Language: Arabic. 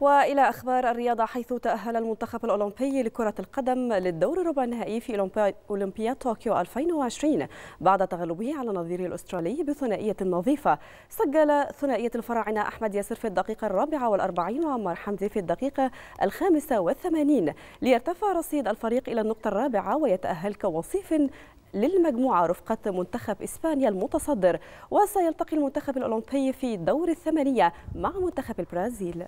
والى اخبار الرياضه حيث تاهل المنتخب الاولمبي لكره القدم للدور الربع النهائي في اولمبياد طوكيو 2020 بعد تغلبه على نظيره الاسترالي بثنائيه نظيفه سجل ثنائيه الفراعنه احمد ياسر في الدقيقه الرابعه والاربعين وعمر حمدي في الدقيقه الخامسه والثمانين ليرتفع رصيد الفريق الى النقطه الرابعه ويتاهل كوصيف للمجموعة رفقة منتخب إسبانيا المتصدر وسيلتقي المنتخب الأولمبي في دور الثمانية مع منتخب البرازيل